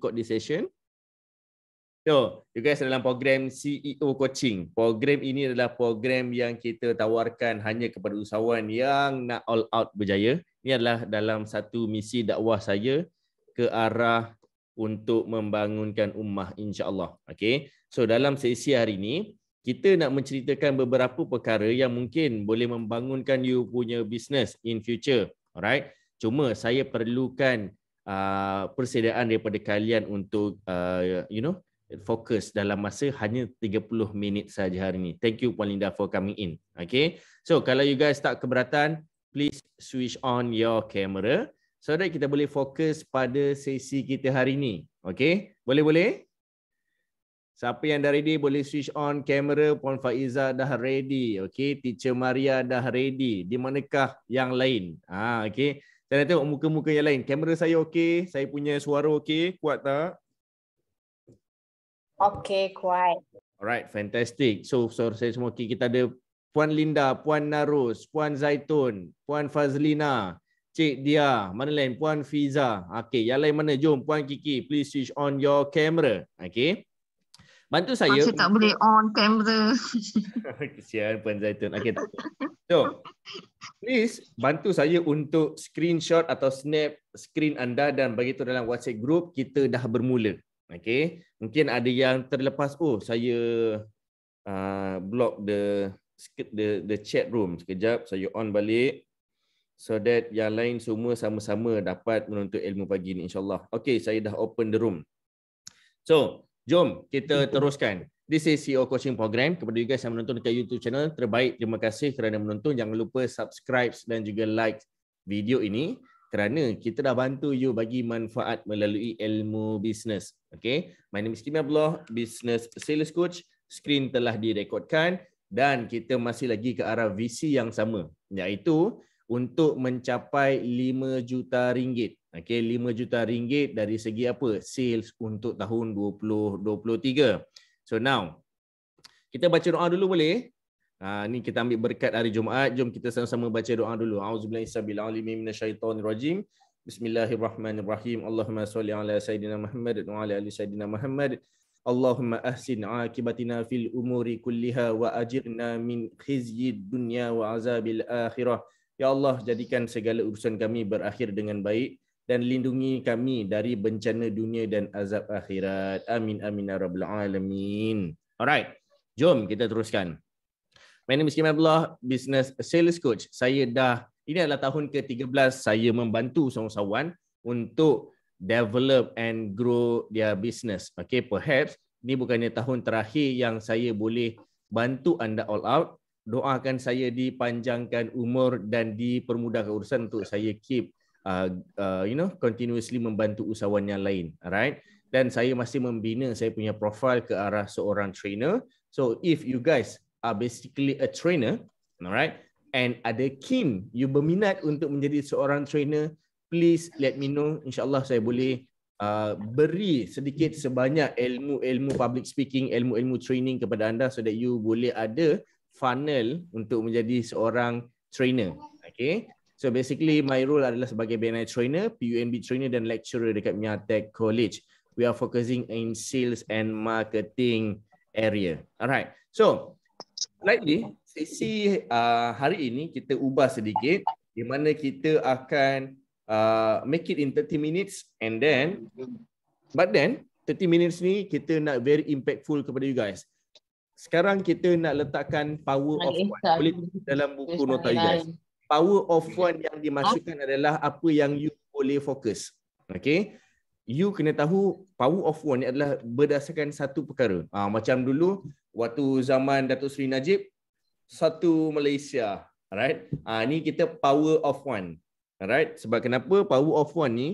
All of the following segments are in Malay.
ikut this session. So, you guys dalam program CEO Coaching. Program ini adalah program yang kita tawarkan hanya kepada usahawan yang nak all out berjaya. Ini adalah dalam satu misi dakwah saya ke arah untuk membangunkan ummah insya-Allah. Okey. So, dalam sesi hari ini kita nak menceritakan beberapa perkara yang mungkin boleh membangunkan you punya business in future. Alright. Cuma saya perlukan Uh, persediaan daripada kalian untuk uh, you know fokus dalam masa hanya 30 minit saja hari ini. Thank you Puan Linda for coming in. Okay. So kalau you guys tak keberatan, please switch on your camera so that kita boleh fokus pada sesi kita hari ini. Okay. Boleh boleh. Siapa yang dah ready boleh switch on camera? Puan Faiza dah ready. Okay. Teacher Maria dah ready. Di manakah yang lain? Ah, okay. Saya nak tengok muka-muka yang lain. Kamera saya okey, saya punya suara okey, kuat tak? Okey, kuat. Alright, fantastic. So, so saya semua okey. Kita ada Puan Linda, Puan Narus, Puan Zaitun, Puan Fazlina, Cik Dia, mana lain? Puan Fiza. Okey, yang lain mana? Jom, Puan Kiki, please switch on your camera. Okey. Bantu saya. Masih tak boleh on camera. Kesian Puan Zaitun. Okey So, please bantu saya untuk screenshot atau snap screen anda dan bagi tu dalam WhatsApp group kita dah bermula. Okay. Mungkin ada yang terlepas. Oh, saya uh, block the the the chat room sekejap saya on balik so that yang lain semua sama-sama dapat menuntut ilmu pagi ni insyaallah Okay. saya dah open the room so Jom kita teruskan. This is CEO Coaching Program. Kepada you guys yang menonton dekat YouTube channel, terbaik. Terima kasih kerana menonton. Jangan lupa subscribe dan juga like video ini kerana kita dah bantu you bagi manfaat melalui ilmu bisnes. Okay. My name is Timmy Abloh, Business Sales Coach. Screen telah direkodkan dan kita masih lagi ke arah visi yang sama iaitu untuk mencapai 5 juta ringgit. Okey, 5 juta ringgit dari segi apa? Sales untuk tahun 2023. So now kita baca doa dulu boleh? Ha, ni kita ambil berkat hari Jumaat. Jom kita sama-sama baca doa dulu. Auzubillahi minasyaitonirrajim. Bismillahirrahmanirrahim. Allahumma salli ala sayyidina Muhammad wa ala ali sayidina Muhammad. Allahumma ahsin akibatina fil umuri kulliha wa ajirna min khizyid dunya wa azabil akhirah. Ya Allah, jadikan segala urusan kami berakhir dengan baik dan lindungi kami dari bencana dunia dan azab akhirat. Amin amin ya rabbal alamin. Alright. Jom kita teruskan. My name is Kim Abdullah, business sales coach. Saya dah ini adalah tahun ke-13 saya membantu usahawan untuk develop and grow their business. Okay, perhaps ini bukannya tahun terakhir yang saya boleh bantu anda all out doakan saya dipanjangkan umur dan dipermudahkan urusan untuk saya keep uh, uh, you know continuously membantu usahawan yang lain alright dan saya masih membina saya punya profil ke arah seorang trainer so if you guys are basically a trainer alright and ada kim you berminat untuk menjadi seorang trainer please let me know insyaallah saya boleh Uh, beri sedikit sebanyak ilmu-ilmu public speaking, ilmu-ilmu training kepada anda so that you boleh ada funnel untuk menjadi seorang trainer. Okay. So basically my role adalah sebagai BNI trainer, PUNB trainer dan lecturer dekat Mia College. We are focusing in sales and marketing area. Alright. So slightly sesi uh, hari ini kita ubah sedikit di mana kita akan uh, make it in 30 minutes and then but then 30 minutes ni kita nak very impactful kepada you guys. Sekarang kita nak letakkan power of one. Boleh dalam buku nota you guys. Power of one yang dimasukkan ah. adalah apa yang you boleh fokus. Okay. You kena tahu power of one adalah berdasarkan satu perkara. Ha, macam dulu waktu zaman Datuk Seri Najib, satu Malaysia. Alright, Ha, ni kita power of one. Alright, Sebab kenapa power of one ni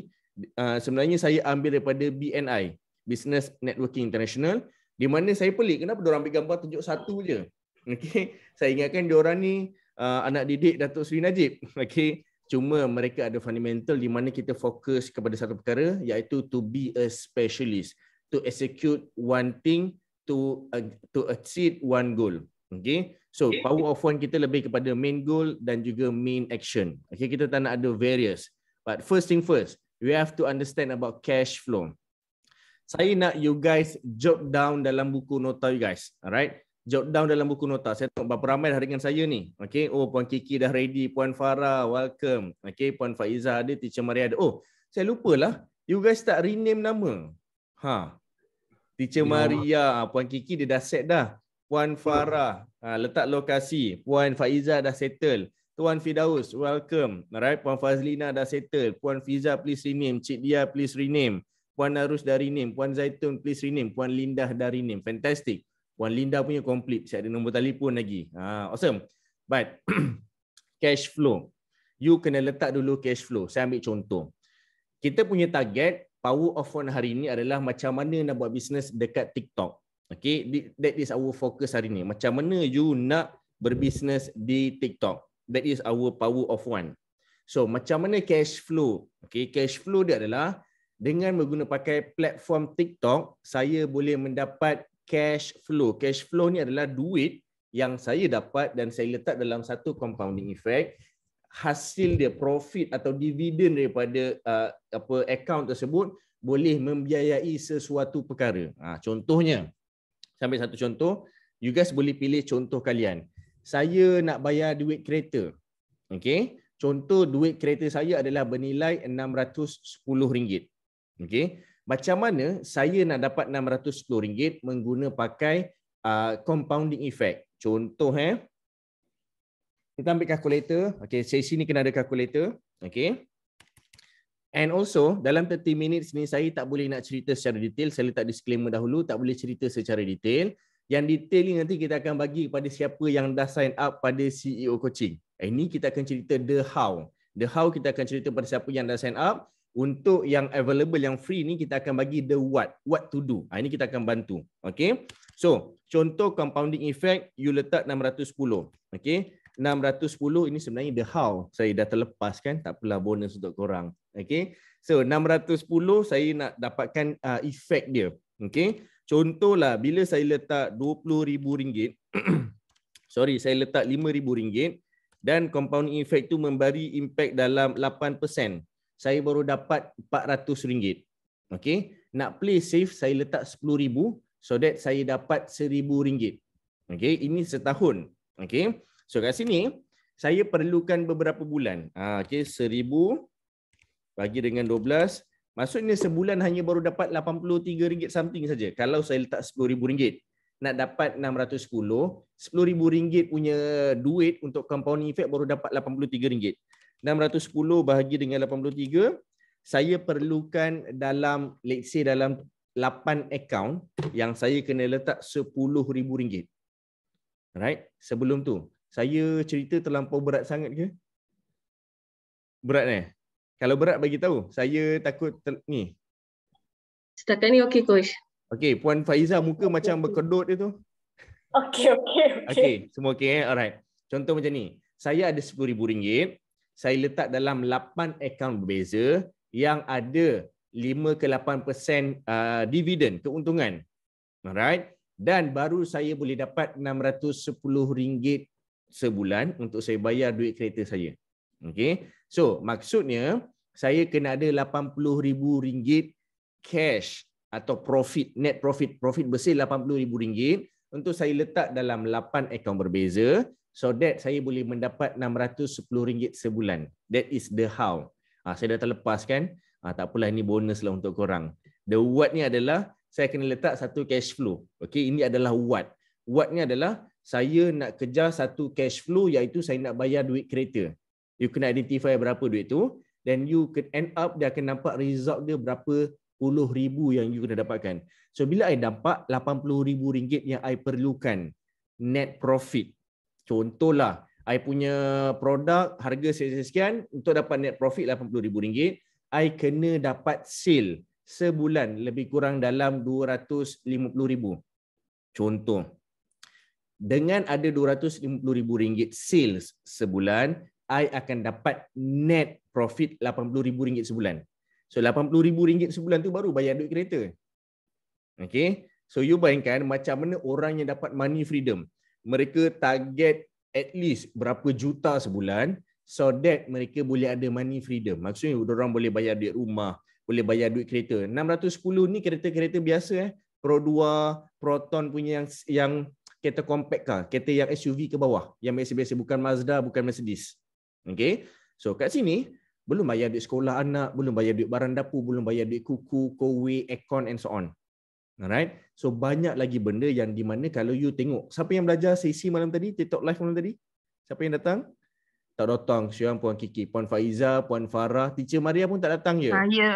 uh, sebenarnya saya ambil daripada BNI, Business Networking International. Di mana saya pelik kenapa dia orang ambil gambar tunjuk satu je. Okey, saya ingatkan dia orang ni uh, anak didik Datuk Seri Najib. Okey, cuma mereka ada fundamental di mana kita fokus kepada satu perkara iaitu to be a specialist, to execute one thing to uh, to achieve one goal. Okey. So, okay. power of one kita lebih kepada main goal dan juga main action. Okey, kita tak nak ada various. But first thing first, we have to understand about cash flow saya nak you guys jot down dalam buku nota you guys. Alright. Jot down dalam buku nota. Saya tengok berapa ramai dah dengan saya ni. Okay. Oh, Puan Kiki dah ready. Puan Farah, welcome. Okay. Puan Faiza ada. Teacher Maria ada. Oh, saya lupalah. You guys tak rename nama. Ha. Teacher ya. Maria, Puan Kiki dia dah set dah. Puan Farah, ha, letak lokasi. Puan Faiza dah settle. Tuan Fidaus, welcome. Alright. Puan Fazlina dah settle. Puan Fiza, please rename. Cik Dia, please rename. Puan Arus dari Nim, Puan Zaitun please rename, Puan Linda dari Nim. Fantastic. Puan Linda punya complete. Saya ada nombor telefon lagi. Ha, awesome. But cash flow. You kena letak dulu cash flow. Saya ambil contoh. Kita punya target power of one hari ini adalah macam mana nak buat bisnes dekat TikTok. Okay, that is our focus hari ini. Macam mana you nak berbisnes di TikTok. That is our power of one. So, macam mana cash flow? Okay, cash flow dia adalah dengan menggunakan pakai platform TikTok, saya boleh mendapat cash flow. Cash flow ni adalah duit yang saya dapat dan saya letak dalam satu compounding effect. Hasil dia profit atau dividen daripada uh, apa account tersebut boleh membiayai sesuatu perkara. Ha, contohnya, sampai satu contoh, you guys boleh pilih contoh kalian. Saya nak bayar duit kereta. Okay. Contoh duit kereta saya adalah bernilai RM610. Okey, macam mana saya nak dapat RM610 menggunakan pakai uh, compounding effect? Contoh eh. Kita ambil kalkulator. Okey, saya sini kena ada kalkulator. Okey. And also, dalam 30 minutes ni saya tak boleh nak cerita secara detail. Saya letak disclaimer dahulu, tak boleh cerita secara detail. Yang detail ni nanti kita akan bagi kepada siapa yang dah sign up pada CEO Coaching. Ini eh, kita akan cerita the how. The how kita akan cerita pada siapa yang dah sign up untuk yang available yang free ni kita akan bagi the what what to do ha, ini kita akan bantu Okay. so contoh compounding effect you letak 610 Okay. 610 ini sebenarnya the how saya dah terlepas kan tak apalah bonus untuk korang Okay. so 610 saya nak dapatkan uh, ah, efek dia okey contohlah bila saya letak 20 ribu ringgit sorry saya letak 5000 ringgit dan compounding effect tu memberi impact dalam 8% saya baru dapat RM400. Okay. Nak play safe, saya letak RM10,000 so that saya dapat RM1,000. Okay. Ini setahun. Okay. So kat sini, saya perlukan beberapa bulan. Ah, okay. RM1,000 bagi dengan 12. Maksudnya sebulan hanya baru dapat RM83 something saja. Kalau saya letak RM10,000 nak dapat 610, 10000 ringgit punya duit untuk compound effect baru dapat 83 ringgit. 610 bahagi dengan 83 saya perlukan dalam let's say dalam 8 account yang saya kena letak RM10,000. Right? Sebelum tu, saya cerita terlampau berat sangat ke? Berat eh? Kalau berat bagi tahu, saya takut ter- ni. Setakat ni okey coach. Okey, Puan Faiza muka okay. macam berkedut dia tu. Okey, okey, okey. Okey, semua okey eh. Alright. Contoh macam ni. Saya ada RM10,000 saya letak dalam 8 akaun berbeza yang ada 5 ke 8% persen uh, dividen keuntungan. Alright. Dan baru saya boleh dapat RM610 sebulan untuk saya bayar duit kereta saya. Okay. So, maksudnya saya kena ada RM80,000 cash atau profit, net profit, profit bersih RM80,000 untuk saya letak dalam 8 akaun berbeza so that saya boleh mendapat RM610 sebulan. That is the how. Ha, saya dah terlepas kan? Ha, tak apalah, ini bonus lah untuk korang. The what ni adalah, saya kena letak satu cash flow. Okay, ini adalah what. What ni adalah, saya nak kejar satu cash flow iaitu saya nak bayar duit kereta. You kena identify berapa duit tu. Then you can end up, dia akan nampak result dia berapa puluh ribu yang you kena dapatkan. So bila I dapat RM80,000 yang I perlukan net profit Contohlah, I punya produk harga sekian-sekian untuk dapat net profit RM80,000. I kena dapat sale sebulan lebih kurang dalam RM250,000. Contoh, dengan ada RM250,000 sales sebulan, I akan dapat net profit RM80,000 sebulan. So RM80,000 sebulan tu baru bayar duit kereta. Okay. So you bayangkan macam mana orang yang dapat money freedom mereka target at least berapa juta sebulan so that mereka boleh ada money freedom. Maksudnya orang boleh bayar duit rumah, boleh bayar duit kereta. 610 ni kereta-kereta biasa eh. Pro 2, Proton punya yang yang kereta compact car, kereta yang SUV ke bawah, yang biasa-biasa bukan Mazda, bukan Mercedes. Okay. So kat sini belum bayar duit sekolah anak, belum bayar duit barang dapur, belum bayar duit kuku, kowe, aircon and so on. Alright. So banyak lagi benda yang di mana kalau you tengok. Siapa yang belajar sesi malam tadi, TikTok live malam tadi? Siapa yang datang? Tak datang. Syuan, Puan Kiki, Puan Faiza, Puan Farah, Teacher Maria pun tak datang ya? Saya.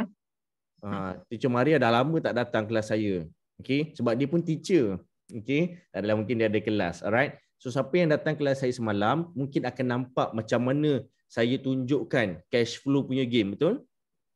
Uh, teacher Maria dah lama tak datang kelas saya. Okay? Sebab dia pun teacher. Okay? Adalah mungkin dia ada kelas. Alright? So siapa yang datang kelas saya semalam, mungkin akan nampak macam mana saya tunjukkan cash flow punya game. Betul?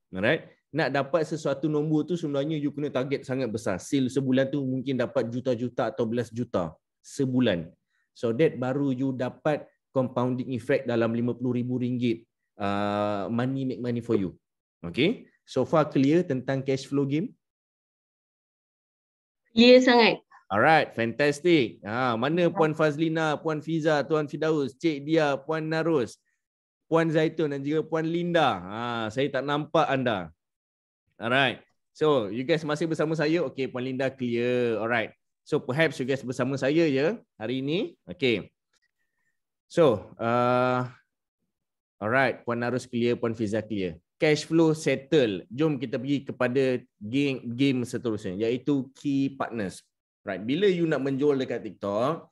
Alright? nak dapat sesuatu nombor tu sebenarnya you kena target sangat besar. Sale sebulan tu mungkin dapat juta-juta atau belas juta sebulan. So that baru you dapat compounding effect dalam RM50,000 uh, money make money for you. Okay. So far clear tentang cash flow game? Clear sangat. Alright, fantastic. Ha, mana ya. Puan Fazlina, Puan Fiza, Tuan Fidaus, Cik Dia, Puan Narus, Puan Zaitun dan juga Puan Linda. Ha, saya tak nampak anda. Alright. So, you guys masih bersama saya. Okay, Puan Linda clear. Alright. So, perhaps you guys bersama saya ya hari ini. Okay. So, uh, alright. Puan Narus clear, Puan Fiza clear. Cash flow settle. Jom kita pergi kepada game, game seterusnya iaitu key partners. Right. Bila you nak menjual dekat TikTok,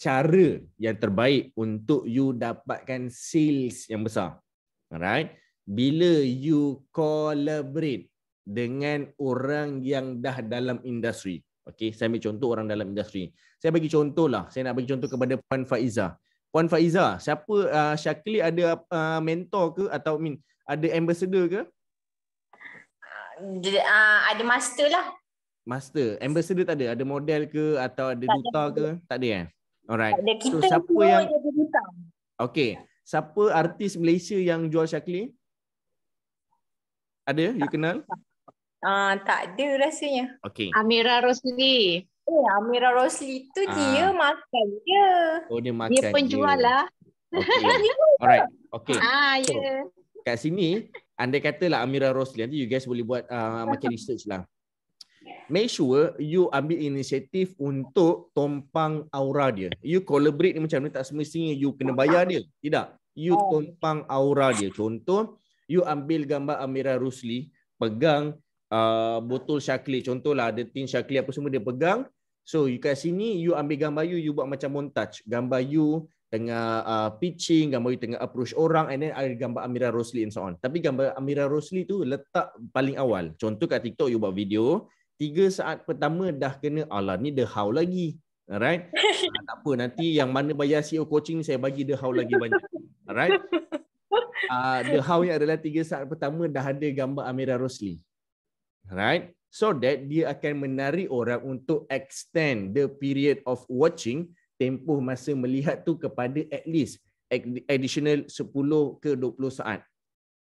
cara yang terbaik untuk you dapatkan sales yang besar. Alright. Bila you collaborate dengan orang yang dah dalam industri. Okey, saya ambil contoh orang dalam industri. Saya bagi contoh lah. saya nak bagi contoh kepada Puan Faiza. Puan Faiza, siapa uh, ah, Syakli ada uh, mentor ke atau min? ada ambassador ke? Uh, ada master lah. Master, ambassador tak ada, ada model ke atau ada tak duta ada. ke? Tak ada eh. Alright. Ada. Kita so siapa yang jadi duta? Okey. Siapa artis Malaysia yang jual Syakli? Ada? You kenal? Tak. Ah, tak ada rasanya. Okay. Amira Rosli. Eh, Amira Rosli tu ah. dia makan dia. Oh, dia makan dia. Dia penjual lah. Okay. Ya. Alright. Okay. Ah, ya. Yeah. So, kat sini, anda kata lah Amira Rosli. Nanti you guys boleh buat uh, ah, makin research lah. Make sure you ambil inisiatif untuk tompang aura dia. You collaborate ni macam ni tak semestinya you kena bayar dia. Tidak. You oh. tompang aura dia. Contoh, you ambil gambar Amira Rosli, pegang Uh, botol syaklit contohlah ada tin syaklit apa semua dia pegang so you kat sini you ambil gambar you you buat macam montage gambar you tengah uh, pitching gambar you tengah approach orang and then ada gambar Amira Rosli and so on tapi gambar Amira Rosli tu letak paling awal contoh kat TikTok you buat video Tiga saat pertama dah kena Alah ni the how lagi Alright ha, Tak apa nanti yang mana bayar CEO coaching Saya bagi the how lagi banyak Alright uh, The how yang adalah tiga saat pertama Dah ada gambar Amira Rosli right so that dia akan menarik orang untuk extend the period of watching tempoh masa melihat tu kepada at least additional 10 ke 20 saat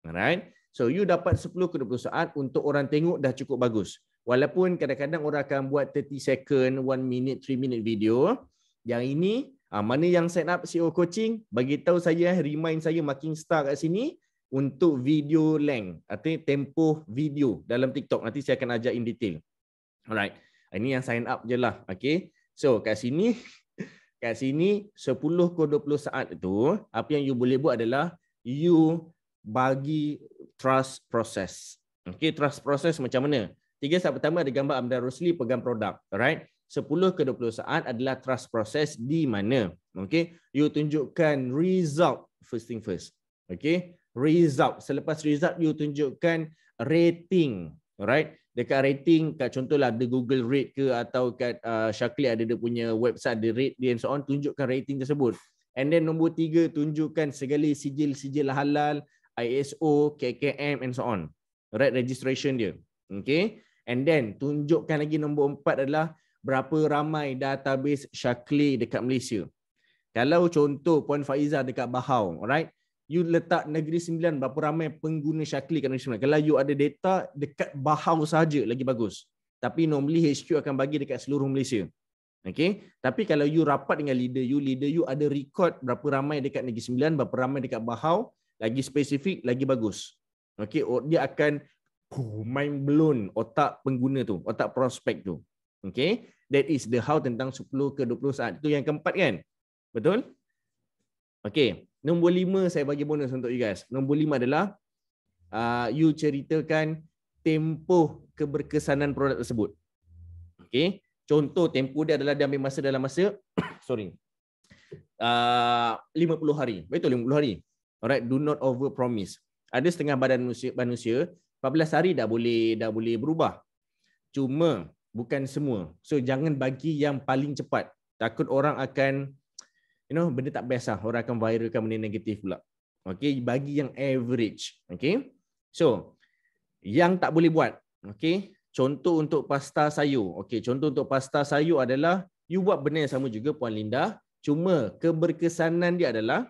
right so you dapat 10 ke 20 saat untuk orang tengok dah cukup bagus walaupun kadang-kadang orang akan buat 30 second 1 minute 3 minute video yang ini ah, mana yang sign up CEO coaching bagi tahu saya remind saya marking star kat sini untuk video length artinya tempoh video dalam TikTok nanti saya akan ajar in detail. Alright. Ah, ini yang sign up je lah. Okay. So kat sini kat sini 10 ke 20 saat tu apa yang you boleh buat adalah you bagi trust process. Okay, trust process macam mana? Tiga saat pertama ada gambar Amdan Rosli pegang produk. Alright. 10 ke 20 saat adalah trust process di mana? Okay. You tunjukkan result first thing first. Okay result. Selepas result you tunjukkan rating, right? Dekat rating, kat contohlah ada Google rate ke atau kat uh, Shakli ada dia punya website, dia rate dia and so on, tunjukkan rating tersebut. And then nombor tiga, tunjukkan segala sijil-sijil halal, ISO, KKM and so on. Right, registration dia. Okay. And then, tunjukkan lagi nombor empat adalah berapa ramai database Shakli dekat Malaysia. Kalau contoh Puan Faizah dekat Bahau, alright? you letak negeri sembilan berapa ramai pengguna syakli kat negeri sembilan kalau you ada data dekat bahau saja lagi bagus tapi normally HQ akan bagi dekat seluruh Malaysia okey tapi kalau you rapat dengan leader you leader you ada record berapa ramai dekat negeri sembilan berapa ramai dekat bahau lagi spesifik lagi bagus okey oh, dia akan huh, oh, mind blown otak pengguna tu otak prospek tu okey that is the how tentang 10 ke 20 saat itu yang keempat kan betul Okay, nombor lima saya bagi bonus untuk you guys. Nombor lima adalah uh, you ceritakan tempoh keberkesanan produk tersebut. Okay, contoh tempoh dia adalah dia ambil masa dalam masa, sorry, uh, lima puluh hari. Betul lima puluh hari. Alright, do not over promise. Ada setengah badan manusia, manusia 14 hari dah boleh dah boleh berubah. Cuma bukan semua. So jangan bagi yang paling cepat. Takut orang akan you know, benda tak best lah. Orang akan viralkan benda negatif pula. Okay, bagi yang average. Okay, so yang tak boleh buat. Okay, contoh untuk pasta sayur. Okay, contoh untuk pasta sayur adalah you buat benda yang sama juga Puan Linda. Cuma keberkesanan dia adalah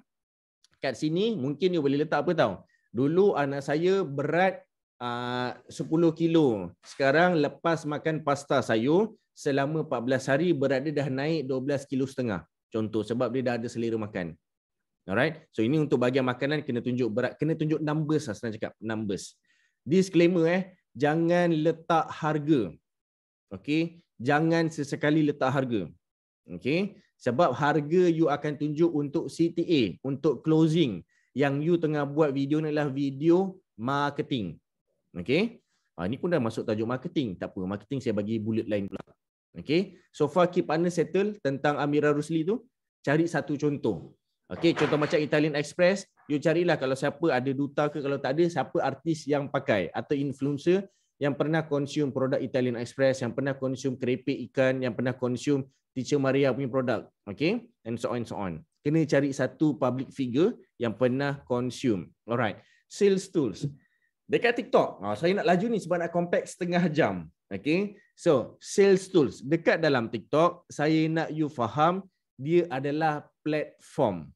kat sini mungkin you boleh letak apa tau. Dulu anak saya berat ah, uh, 10 kilo. Sekarang lepas makan pasta sayur selama 14 hari berat dia dah naik 12 kilo setengah. Contoh sebab dia dah ada selera makan. Alright. So ini untuk bahagian makanan kena tunjuk berat, kena tunjuk numbers lah senang cakap, numbers. Disclaimer eh, jangan letak harga. Okey, jangan sesekali letak harga. Okey, sebab harga you akan tunjuk untuk CTA, untuk closing yang you tengah buat video ni adalah video marketing. Okey. Ha, ah, ini pun dah masuk tajuk marketing. Tak apa, marketing saya bagi bullet line pula. Okay. So far keep partner settle tentang Amira Rusli tu, cari satu contoh. Okay. Contoh macam Italian Express, you carilah kalau siapa ada duta ke, kalau tak ada, siapa artis yang pakai atau influencer yang pernah consume produk Italian Express, yang pernah consume keripik ikan, yang pernah consume Teacher Maria punya produk. Okay. And so on, and so on. Kena cari satu public figure yang pernah consume. Alright. Sales tools. Dekat TikTok, ha, saya nak laju ni sebab nak compact setengah jam. Okay. So, sales tools. Dekat dalam TikTok, saya nak you faham dia adalah platform.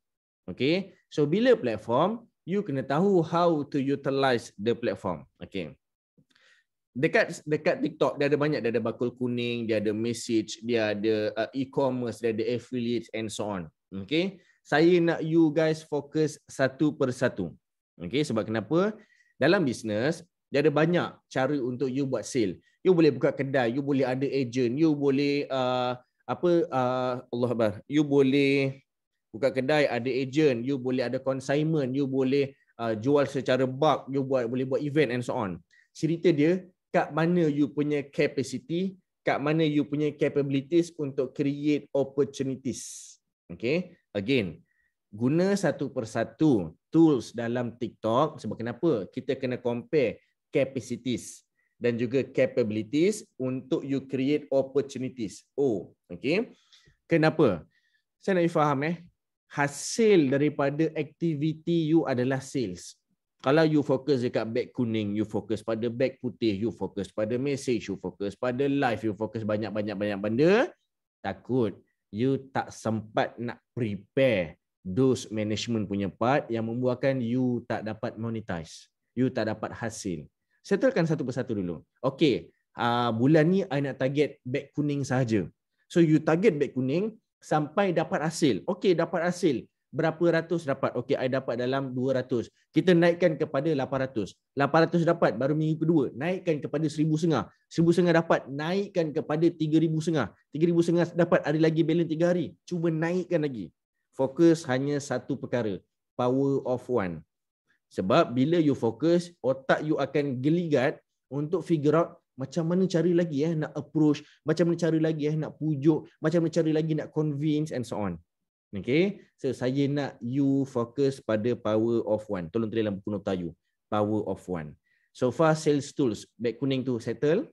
Okay. So, bila platform, you kena tahu how to utilize the platform. Okay. Dekat dekat TikTok, dia ada banyak. Dia ada bakul kuning, dia ada message, dia ada uh, e-commerce, dia ada affiliates and so on. Okay. Saya nak you guys fokus satu per satu. Okay. Sebab kenapa? Kenapa? dalam bisnes dia ada banyak cara untuk you buat sale you boleh buka kedai you boleh ada agent you boleh uh, apa uh, Allah bar, you boleh buka kedai ada agent you boleh ada consignment you boleh uh, jual secara bulk you buat boleh buat event and so on cerita dia kat mana you punya capacity kat mana you punya capabilities untuk create opportunities okay again guna satu persatu tools dalam TikTok sebab kenapa kita kena compare capacities dan juga capabilities untuk you create opportunities. Oh, okay. Kenapa? Saya nak you faham eh. Hasil daripada aktiviti you adalah sales. Kalau you fokus dekat beg kuning, you fokus pada beg putih, you fokus pada message, you fokus pada live, you fokus banyak-banyak-banyak benda, takut you tak sempat nak prepare Dos management punya part yang membuatkan you tak dapat monetize. You tak dapat hasil. Settlekan satu persatu dulu. Okay, uh, ah, bulan ni I nak target beg kuning sahaja. So you target beg kuning sampai dapat hasil. Okay, dapat hasil. Berapa ratus dapat? Okay, I dapat dalam 200. Kita naikkan kepada 800. 800 dapat baru minggu kedua. Naikkan kepada 1,000 sengah. 1,000 sengah dapat. Naikkan kepada 3,000 sengah. 3,000 sengah dapat. Ada lagi balance 3 hari. Cuba naikkan lagi fokus hanya satu perkara power of one sebab bila you fokus otak you akan geligat untuk figure out macam mana cari lagi eh nak approach macam mana cari lagi eh nak pujuk macam mana cari lagi nak convince and so on okey so saya nak you fokus pada power of one tolong tulis dalam buku nota you power of one so far sales tools back kuning tu settle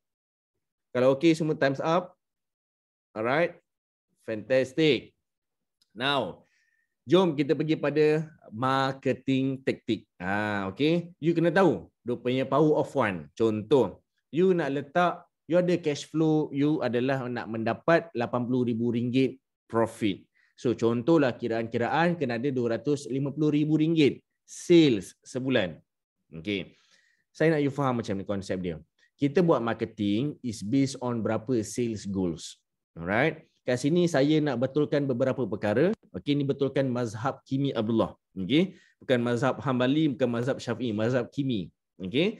kalau okey semua times up alright fantastic now Jom kita pergi pada marketing taktik. Ha, okay. You kena tahu. Dia punya power of one. Contoh. You nak letak. You ada cash flow. You adalah nak mendapat RM80,000 profit. So contohlah kiraan-kiraan kena ada RM250,000 sales sebulan. Okay. Saya nak you faham macam ni konsep dia. Kita buat marketing is based on berapa sales goals. Alright. Kat sini saya nak betulkan beberapa perkara Okey ini betulkan mazhab Kimi Abdullah. Okey. Bukan mazhab Hambali, bukan mazhab Syafi'i, mazhab Kimi. Okey.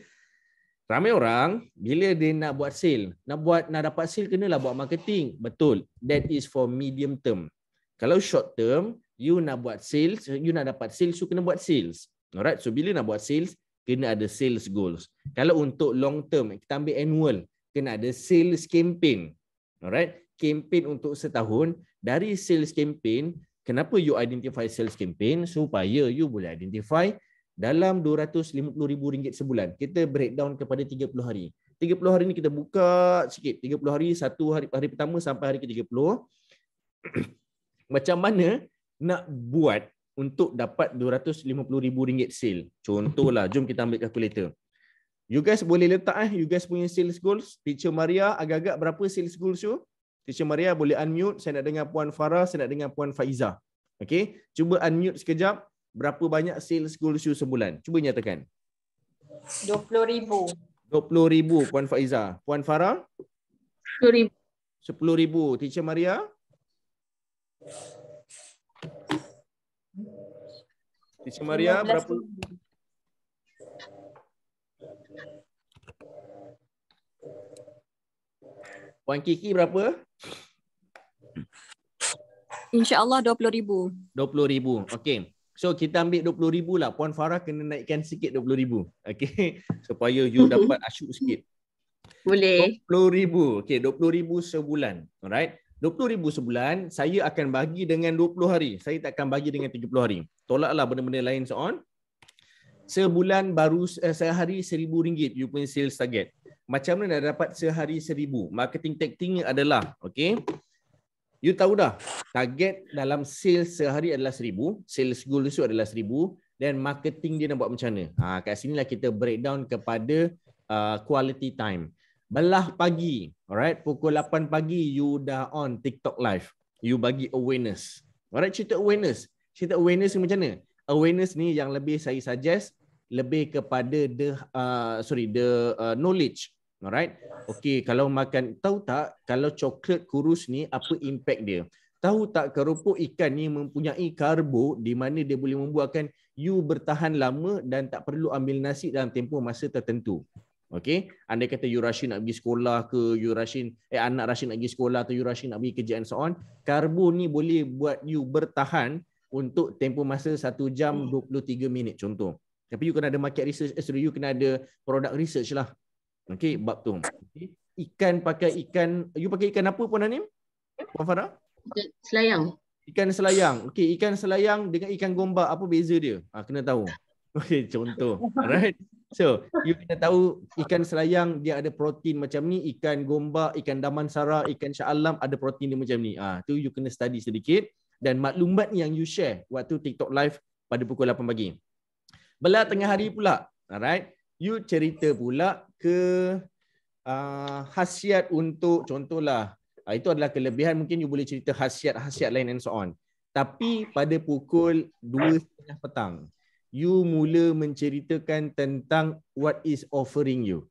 Ramai orang bila dia nak buat sale, nak buat nak dapat sale lah buat marketing. Betul. That is for medium term. Kalau short term, you nak buat sales, you nak dapat sales, you kena buat sales. Alright, so bila nak buat sales, kena ada sales goals. Kalau untuk long term, kita ambil annual, kena ada sales campaign. Alright, campaign untuk setahun, dari sales campaign, kenapa you identify sales campaign supaya you boleh identify dalam RM250,000 sebulan. Kita breakdown kepada 30 hari. 30 hari ni kita buka sikit. 30 hari, satu hari hari pertama sampai hari ke-30. Macam mana nak buat untuk dapat RM250,000 sale? Contohlah, jom kita ambil calculator. You guys boleh letak eh, you guys punya sales goals. Teacher Maria, agak-agak berapa sales goals you? Teacher Maria boleh unmute. Saya nak dengar Puan Farah, saya nak dengar Puan Faiza. Okey, cuba unmute sekejap. Berapa banyak sales goals you sebulan? Cuba nyatakan. 20,000. 20,000 Puan Faiza. Puan Farah? 10,000. 10,000 Teacher Maria? Teacher Maria berapa? Puan Kiki berapa? InsyaAllah RM20,000. RM20,000. Okay. So kita ambil RM20,000 lah. Puan Farah kena naikkan sikit RM20,000. Okay. Supaya you mm-hmm. dapat asyuk sikit. Boleh. RM20,000. Okay. RM20,000 sebulan. Alright. RM20,000 sebulan. Saya akan bagi dengan 20 hari. Saya tak akan bagi dengan 30 hari. Tolaklah benda-benda lain so on. Sebulan baru, eh, sehari RM1,000 you punya sales target macam mana dah dapat sehari seribu. Marketing tactiknya adalah, okay, you tahu dah, target dalam sales sehari adalah seribu, sales goal itu adalah seribu, dan marketing dia nak buat macam mana. Ha, kat sinilah kita breakdown kepada uh, quality time. Belah pagi, alright, pukul 8 pagi, you dah on TikTok live. You bagi awareness. Alright, cerita awareness. Cerita awareness ni macam mana? Awareness ni yang lebih saya suggest, lebih kepada the uh, sorry the uh, knowledge Alright. Okey, kalau makan tahu tak kalau coklat kurus ni apa impact dia? Tahu tak keropok ikan ni mempunyai karbo di mana dia boleh membuatkan you bertahan lama dan tak perlu ambil nasi dalam tempoh masa tertentu. Okey, anda kata you rushing nak pergi sekolah ke you rushing eh anak rushing nak pergi sekolah atau you rushing nak pergi kerja and so on, karbo ni boleh buat you bertahan untuk tempoh masa 1 jam 23 minit contoh. Tapi you kena ada market research, eh, sorry, you kena ada product research lah. Okey, bab tu. Okay. Ikan pakai ikan, you pakai ikan apa Puan Anim? Puan Farah? Selayang. Ikan selayang. Okey, ikan selayang dengan ikan gombak, apa beza dia? Ha, kena tahu. Okey, contoh. Alright. So, you kena tahu ikan selayang dia ada protein macam ni, ikan gombak, ikan damansara, ikan sya'alam ada protein dia macam ni. Ah, ha, tu you kena study sedikit dan maklumat yang you share waktu TikTok live pada pukul 8 pagi. Belah tengah hari pula. Alright you cerita pula ke uh, hasiat untuk contohlah uh, itu adalah kelebihan mungkin you boleh cerita hasiat-hasiat lain and so on tapi pada pukul 2.30 petang you mula menceritakan tentang what is offering you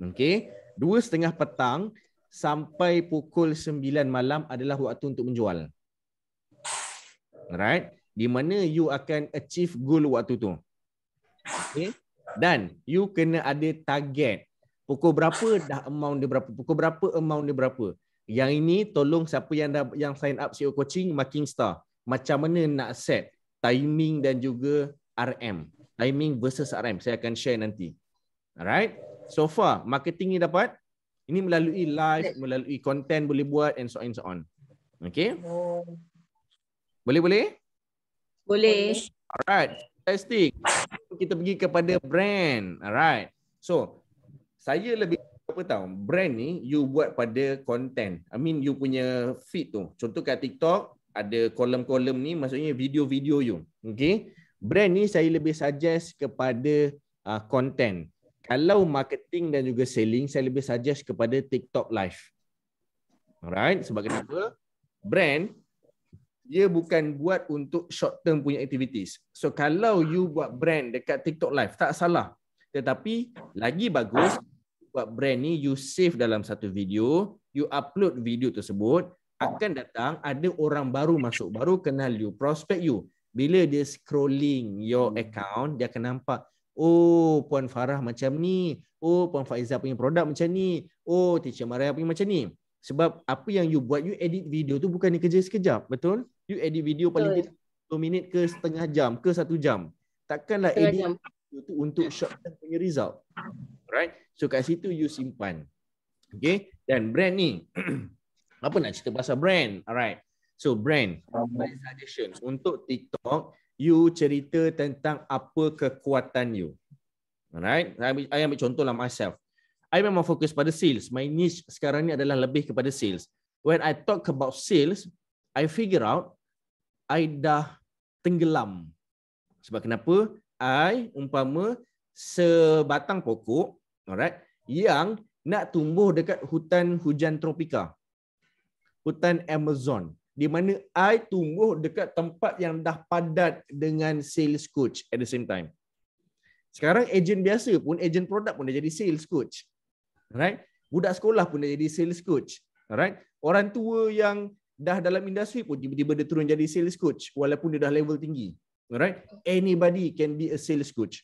okey 2.30 petang sampai pukul 9 malam adalah waktu untuk menjual alright di mana you akan achieve goal waktu tu okey dan you kena ada target. Pukul berapa dah amount dia berapa? Pukul berapa amount dia berapa? Yang ini tolong siapa yang dah yang sign up CEO coaching marking star. Macam mana nak set timing dan juga RM. Timing versus RM saya akan share nanti. Alright. So far marketing ni dapat ini melalui live, melalui content boleh buat and so on and so on. Okay? Boleh-boleh? Boleh. Alright. Fantastic. Kita pergi kepada brand. Alright. So, saya lebih apa tahu brand ni you buat pada content. I mean you punya feed tu. Contoh kat TikTok ada kolom-kolom ni maksudnya video-video you. Okay. Brand ni saya lebih suggest kepada uh, content. Kalau marketing dan juga selling saya lebih suggest kepada TikTok live. Alright. Sebab kenapa? Brand dia bukan buat untuk short term punya activities. So kalau you buat brand dekat TikTok live tak salah. Tetapi lagi bagus buat brand ni you save dalam satu video, you upload video tersebut akan datang ada orang baru masuk baru kenal you, prospect you. Bila dia scrolling your hmm. account dia akan nampak oh puan Farah macam ni, oh puan Faiza punya produk macam ni, oh teacher Maria punya macam ni. Sebab apa yang you buat, you edit video tu bukan ni kerja sekejap, betul? You edit video betul. paling tidak 2 minit ke setengah jam ke satu jam. Takkanlah setengah edit jam. video tu untuk ya. short term punya result. Right? So kat situ you simpan. Okay? Dan brand ni, apa nak cerita pasal brand? Alright. So brand, my suggestions untuk TikTok, you cerita tentang apa kekuatan you. Alright? Saya ambil, ambil contoh lah myself. I memang fokus pada sales. My niche sekarang ni adalah lebih kepada sales. When I talk about sales, I figure out I dah tenggelam. Sebab kenapa? I umpama sebatang pokok, alright, yang nak tumbuh dekat hutan hujan tropika. Hutan Amazon. Di mana I tumbuh dekat tempat yang dah padat dengan sales coach at the same time. Sekarang ejen biasa pun, ejen produk pun dah jadi sales coach. Alright. Budak sekolah pun dah jadi sales coach. Alright. Orang tua yang dah dalam industri pun tiba-tiba dia turun jadi sales coach walaupun dia dah level tinggi. Alright. Anybody can be a sales coach.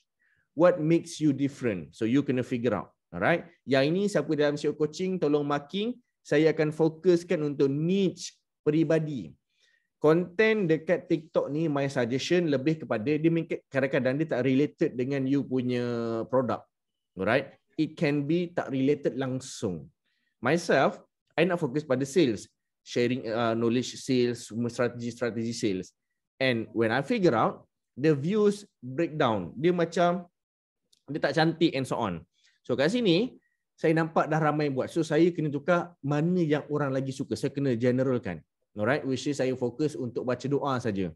What makes you different? So you can figure out. Alright. Yang ini siapa dalam show coaching tolong marking. Saya akan fokuskan untuk niche peribadi. Content dekat TikTok ni my suggestion lebih kepada dia kadang-kadang dia tak related dengan you punya produk. Alright it can be tak related langsung. Myself, I nak fokus pada sales, sharing uh, knowledge sales, strategi-strategi sales. And when I figure out, the views breakdown. Dia macam, dia tak cantik and so on. So kat sini, saya nampak dah ramai buat. So saya kena tukar mana yang orang lagi suka. Saya kena generalkan. Alright, which is saya fokus untuk baca doa saja.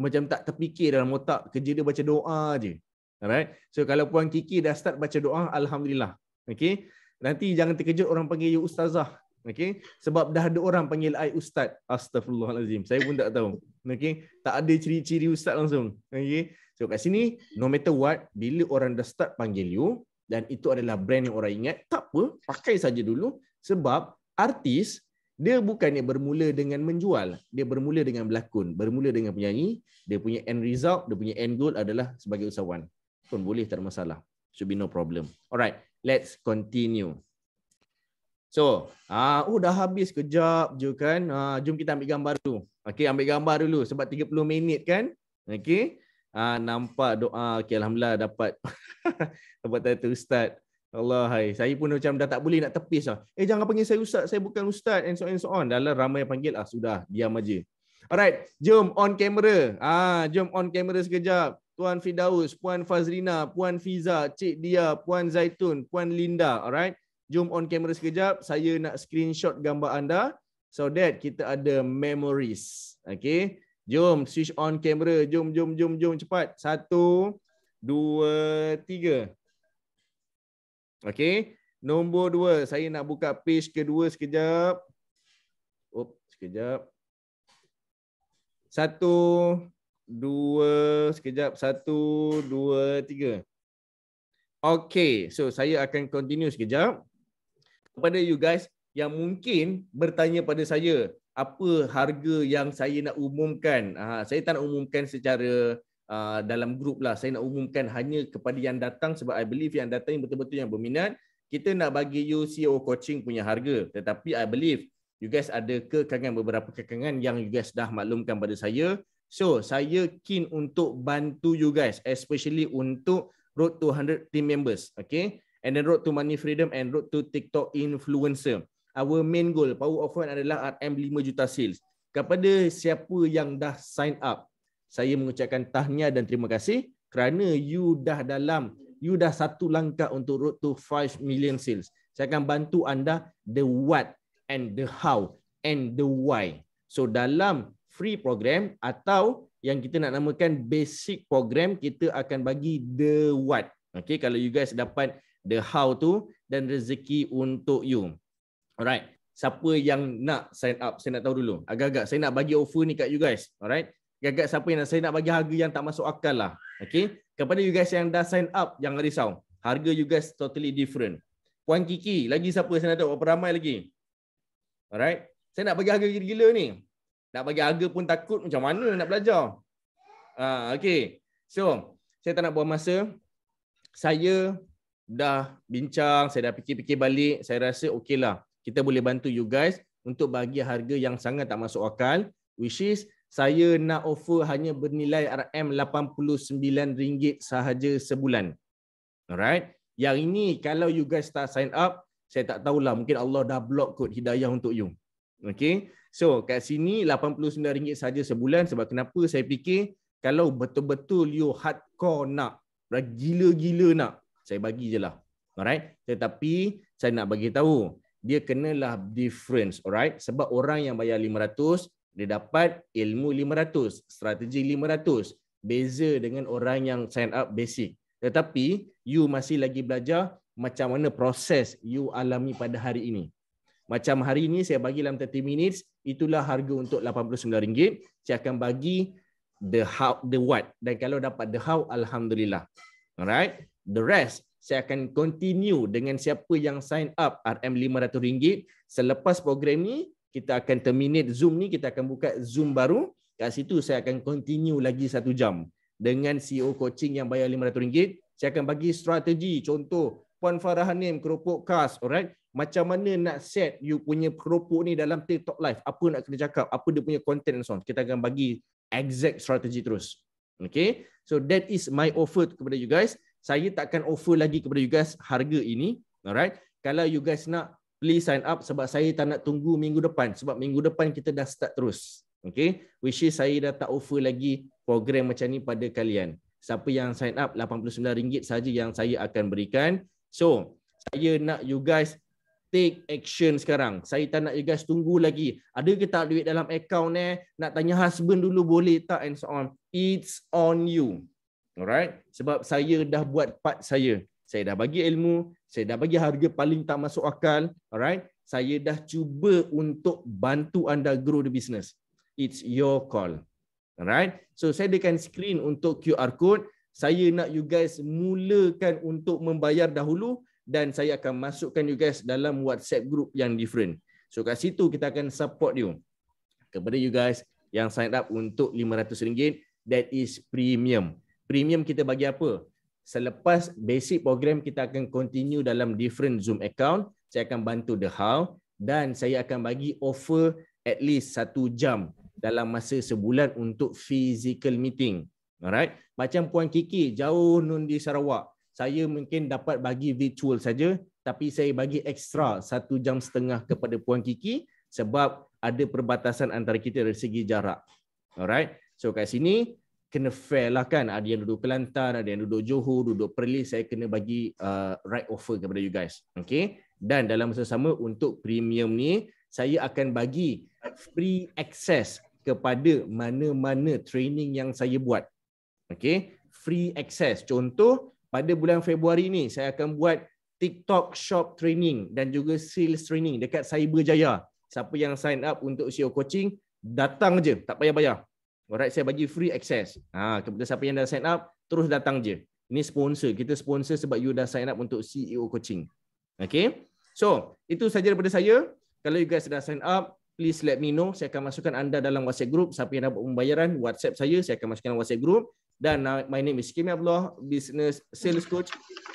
Macam tak terfikir dalam otak, kerja dia baca doa je. Alright. So kalau Puan Kiki dah start baca doa, Alhamdulillah. Okay. Nanti jangan terkejut orang panggil you ustazah. Okay. Sebab dah ada orang panggil I ustaz. Astagfirullahalazim. Saya pun tak tahu. Okay. Tak ada ciri-ciri ustaz langsung. Okay. So kat sini, no matter what, bila orang dah start panggil you, dan itu adalah brand yang orang ingat, tak apa, pakai saja dulu. Sebab artis, dia bukannya bermula dengan menjual. Dia bermula dengan berlakon. Bermula dengan penyanyi. Dia punya end result, dia punya end goal adalah sebagai usahawan pun boleh tak ada masalah. Should be no problem. Alright, let's continue. So, uh, oh dah habis kejap je kan. Uh, jom kita ambil gambar dulu. Okay, ambil gambar dulu sebab 30 minit kan. Okay, uh, nampak doa. Okay, Alhamdulillah dapat. dapat tanya Ustaz. Allah hai. Saya pun macam dah tak boleh nak tepis lah. Eh jangan panggil saya Ustaz. Saya bukan Ustaz. And so on and so on. Dalam ramai yang panggil. Ah, sudah. Diam aja. Alright. Jom on camera. Ah, jom on camera sekejap. Tuan Fidaus, Puan Fazrina, Puan Fiza, Cik Dia, Puan Zaitun, Puan Linda. Alright. Jom on camera sekejap. Saya nak screenshot gambar anda. So that kita ada memories. Okay. Jom switch on camera. Jom, jom, jom, jom cepat. Satu, dua, tiga. Okay. Nombor dua. Saya nak buka page kedua sekejap. Oops, sekejap. Satu, dua, sekejap, satu, dua, tiga. Okay, so saya akan continue sekejap. Kepada you guys yang mungkin bertanya pada saya, apa harga yang saya nak umumkan? Ha, saya tak nak umumkan secara uh, dalam grup lah. Saya nak umumkan hanya kepada yang datang sebab I believe yang datang yang betul-betul yang berminat. Kita nak bagi you CEO coaching punya harga. Tetapi I believe you guys ada kekangan, beberapa kekangan yang you guys dah maklumkan pada saya. So, saya keen untuk bantu you guys especially untuk road to 100 team members, okay? And then road to money freedom and road to TikTok influencer. Our main goal power of one adalah RM 5 juta sales. Kepada siapa yang dah sign up, saya mengucapkan tahniah dan terima kasih kerana you dah dalam, you dah satu langkah untuk road to 5 million sales. Saya akan bantu anda the what and the how and the why. So dalam free program atau yang kita nak namakan basic program kita akan bagi the what. Okay, kalau you guys dapat the how tu dan rezeki untuk you. Alright. Siapa yang nak sign up, saya nak tahu dulu. Agak-agak saya nak bagi offer ni kat you guys. Alright. Agak-agak siapa yang nak, saya nak bagi harga yang tak masuk akal lah. Okay. Kepada you guys yang dah sign up, jangan risau. Harga you guys totally different. Puan Kiki, lagi siapa saya nak tahu? Berapa ramai lagi? Alright. Saya nak bagi harga gila-gila ni. Nak bagi harga pun takut macam mana nak belajar. Ha, okay. So, saya tak nak buang masa. Saya dah bincang, saya dah fikir-fikir balik. Saya rasa okey lah, Kita boleh bantu you guys untuk bagi harga yang sangat tak masuk akal. Which is, saya nak offer hanya bernilai RM89 sahaja sebulan. Alright. Yang ini, kalau you guys tak sign up, saya tak tahulah. Mungkin Allah dah block kod hidayah untuk you. Okay. So kat sini RM89 saja sebulan sebab kenapa saya fikir kalau betul-betul you hardcore nak gila-gila nak saya bagi je lah. Alright. Tetapi saya nak bagi tahu dia kenalah difference. Alright. Sebab orang yang bayar RM500 dia dapat ilmu RM500, strategi RM500 beza dengan orang yang sign up basic. Tetapi you masih lagi belajar macam mana proses you alami pada hari ini. Macam hari ini saya bagi dalam 30 minutes itulah harga untuk RM89. Saya akan bagi the how the what dan kalau dapat the how alhamdulillah. Alright. The rest saya akan continue dengan siapa yang sign up RM500 selepas program ni kita akan terminate Zoom ni kita akan buka Zoom baru kat situ saya akan continue lagi satu jam dengan CEO coaching yang bayar RM500 saya akan bagi strategi contoh Puan Farah Hanim keropok khas alright macam mana nak set you punya keropok ni dalam TikTok live apa nak kena cakap apa dia punya content and so on kita akan bagi exact strategi terus okay so that is my offer kepada you guys saya tak akan offer lagi kepada you guys harga ini alright kalau you guys nak please sign up sebab saya tak nak tunggu minggu depan sebab minggu depan kita dah start terus okay which is saya dah tak offer lagi program macam ni pada kalian siapa yang sign up RM89 saja yang saya akan berikan so saya nak you guys take action sekarang. Saya tak nak you guys tunggu lagi. Ada ke tak duit dalam account eh? Nak tanya husband dulu boleh tak and so on. It's on you. Alright? Sebab saya dah buat part saya. Saya dah bagi ilmu. Saya dah bagi harga paling tak masuk akal. Alright? Saya dah cuba untuk bantu anda grow the business. It's your call. Alright? So saya dekat screen untuk QR code. Saya nak you guys mulakan untuk membayar dahulu dan saya akan masukkan you guys dalam WhatsApp group yang different. So kat situ kita akan support you. Kepada you guys yang sign up untuk RM500 that is premium. Premium kita bagi apa? Selepas basic program kita akan continue dalam different Zoom account. Saya akan bantu the how dan saya akan bagi offer at least satu jam dalam masa sebulan untuk physical meeting. Alright. Macam Puan Kiki jauh nun di Sarawak saya mungkin dapat bagi virtual saja tapi saya bagi ekstra satu jam setengah kepada Puan Kiki sebab ada perbatasan antara kita dari segi jarak. Alright. So kat sini kena fair lah kan. Ada yang duduk Kelantan, ada yang duduk Johor, duduk Perlis. Saya kena bagi uh, right offer kepada you guys. Okay. Dan dalam masa sama untuk premium ni, saya akan bagi free access kepada mana-mana training yang saya buat. Okay. Free access. Contoh, pada bulan Februari ni saya akan buat TikTok shop training dan juga sales training dekat Cyberjaya. Siapa yang sign up untuk SEO coaching, datang je, tak payah bayar. Alright, saya bagi free access. Ha, kepada siapa yang dah sign up, terus datang je. Ini sponsor. Kita sponsor sebab you dah sign up untuk CEO coaching. Okay. So, itu sahaja daripada saya. Kalau you guys dah sign up, please let me know. Saya akan masukkan anda dalam WhatsApp group. Siapa yang dapat pembayaran, WhatsApp saya. Saya akan masukkan WhatsApp group. Dan uh, my name is Kimi Abdullah, business sales coach.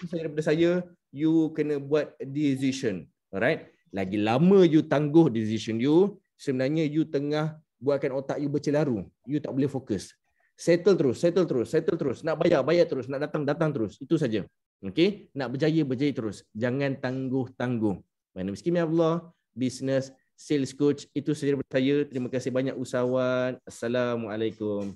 Saya daripada saya, you kena buat decision. Alright? Lagi lama you tangguh decision you, sebenarnya you tengah buatkan otak you bercelaru. You tak boleh fokus. Settle terus, settle terus, settle terus. Nak bayar, bayar terus. Nak datang, datang terus. Itu saja. Okay? Nak berjaya, berjaya terus. Jangan tangguh-tangguh. My name is Kimi Abdullah, business sales coach. Itu saja daripada saya. Terima kasih banyak usahawan. Assalamualaikum.